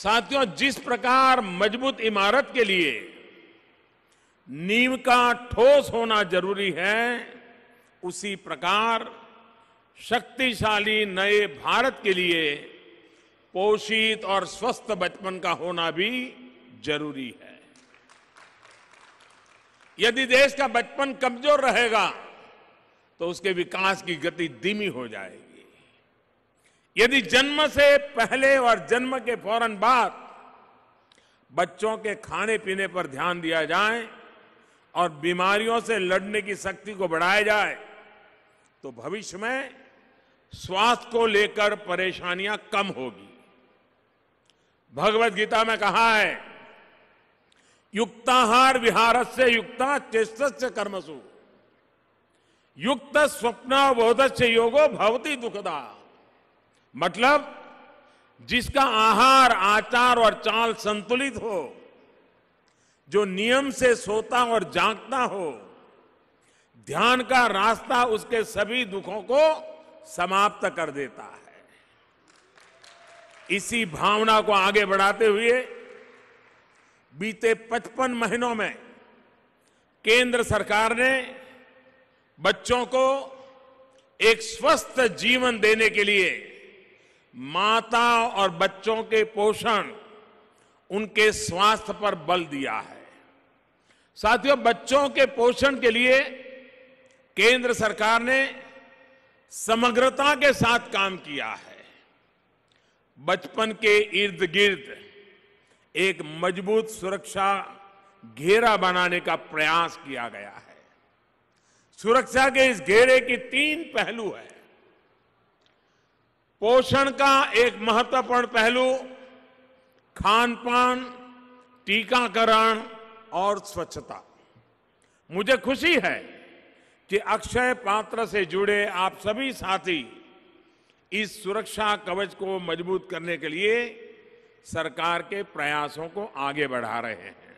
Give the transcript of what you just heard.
साथियों जिस प्रकार मजबूत इमारत के लिए नींव का ठोस होना जरूरी है उसी प्रकार शक्तिशाली नए भारत के लिए पोषित और स्वस्थ बचपन का होना भी जरूरी है यदि देश का बचपन कमजोर रहेगा तो उसके विकास की गति धीमी हो जाएगी यदि जन्म से पहले और जन्म के फौरन बाद बच्चों के खाने पीने पर ध्यान दिया जाए और बीमारियों से लड़ने की शक्ति को बढ़ाया जाए तो भविष्य में स्वास्थ्य को लेकर परेशानियां कम होगी भगवत गीता में कहा है युक्ताहार विहारत से युक्ता चेष्ट से कर्मसु युक्त स्वप्न बोधस्य योगो भवती दुखदा मतलब जिसका आहार आचार और चाल संतुलित हो जो नियम से सोता और जागता हो ध्यान का रास्ता उसके सभी दुखों को समाप्त कर देता है इसी भावना को आगे बढ़ाते हुए बीते 55 महीनों में केंद्र सरकार ने बच्चों को एक स्वस्थ जीवन देने के लिए माता और बच्चों के पोषण उनके स्वास्थ्य पर बल दिया है साथियों बच्चों के पोषण के लिए केंद्र सरकार ने समग्रता के साथ काम किया है बचपन के इर्द गिर्द एक मजबूत सुरक्षा घेरा बनाने का प्रयास किया गया है सुरक्षा के इस घेरे की तीन पहलू है पोषण का एक महत्वपूर्ण पहलू खान पान टीकाकरण और स्वच्छता मुझे खुशी है कि अक्षय पात्र से जुड़े आप सभी साथी इस सुरक्षा कवच को मजबूत करने के लिए सरकार के प्रयासों को आगे बढ़ा रहे हैं